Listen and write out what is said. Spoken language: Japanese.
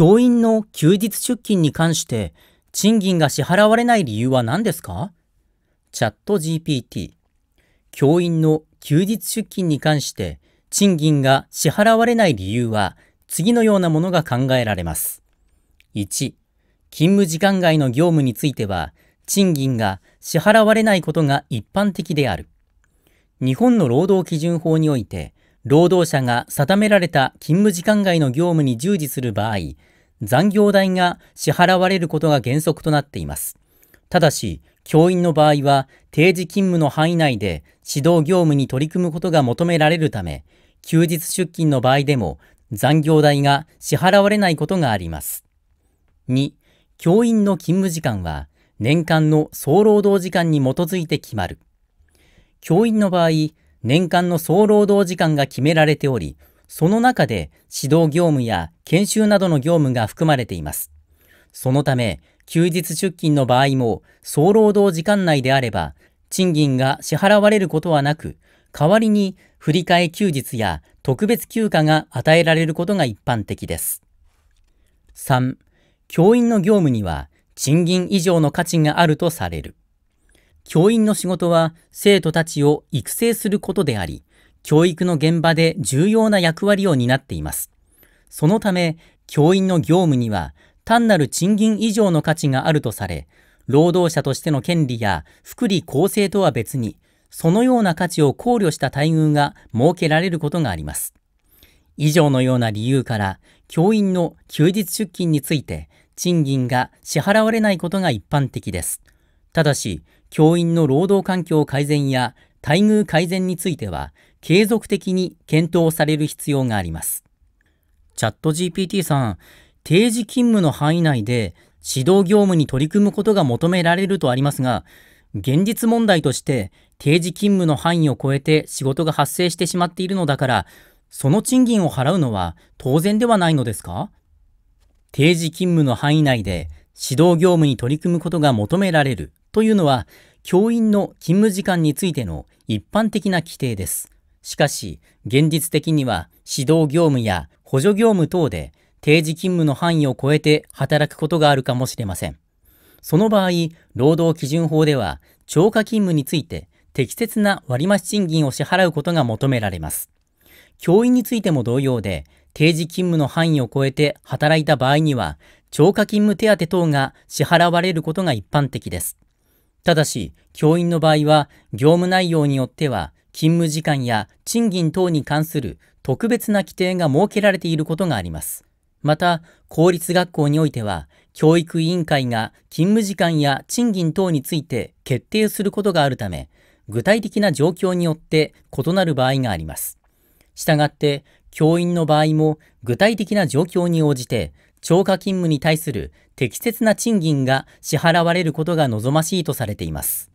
教員の休日出勤に関して賃金が支払われない理由は何ですかチャット GPT 教員の休日出勤に関して賃金が支払われない理由は次のようなものが考えられます。1、勤務時間外の業務については賃金が支払われないことが一般的である。日本の労働基準法において労働者が定められた勤務時間外の業務に従事する場合、残業代が支払われることが原則となっています。ただし、教員の場合は定時勤務の範囲内で指導業務に取り組むことが求められるため、休日出勤の場合でも残業代が支払われないことがあります。2、教員の勤務時間は年間の総労働時間に基づいて決まる。教員の場合、年間の総労働時間が決められており、その中で指導業務や研修などの業務が含まれています。そのため、休日出勤の場合も総労働時間内であれば、賃金が支払われることはなく、代わりに振替休日や特別休暇が与えられることが一般的です。3、教員の業務には賃金以上の価値があるとされる。教員の仕事は生徒たちを育成することであり、教育の現場で重要な役割を担っています。そのため、教員の業務には単なる賃金以上の価値があるとされ、労働者としての権利や福利厚生とは別に、そのような価値を考慮した待遇が設けられることがあります。以上のような理由から、教員の休日出勤について、賃金が支払われないことが一般的です。ただし、教員の労働環境改善や待遇改善については、継続的に検討される必要があります。チャット GPT さん、定時勤務の範囲内で指導業務に取り組むことが求められるとありますが、現実問題として定時勤務の範囲を超えて仕事が発生してしまっているのだから、その賃金を払うのは当然ではないのですか定時勤務の範囲内で指導業務に取り組むことが求められるというのは、教員の勤務時間についての一般的な規定です。しかし、現実的には指導業務や補助業務等で定時勤務の範囲を超えて働くことがあるかもしれません。その場合、労働基準法では超過勤務について適切な割増賃金を支払うことが求められます。教員についても同様で、定時勤務の範囲を超えて働いた場合には、超過勤務手当等が支払われることが一般的です。ただし、教員の場合は、業務内容によっては、勤務時間や賃金等に関する特別な規定が設けられていることがあります。また、公立学校においては、教育委員会が勤務時間や賃金等について決定することがあるため、具体的な状況によって異なる場合があります。したがって、教員の場合も具体的な状況に応じて、超過勤務に対する適切な賃金が支払われることが望ましいとされています。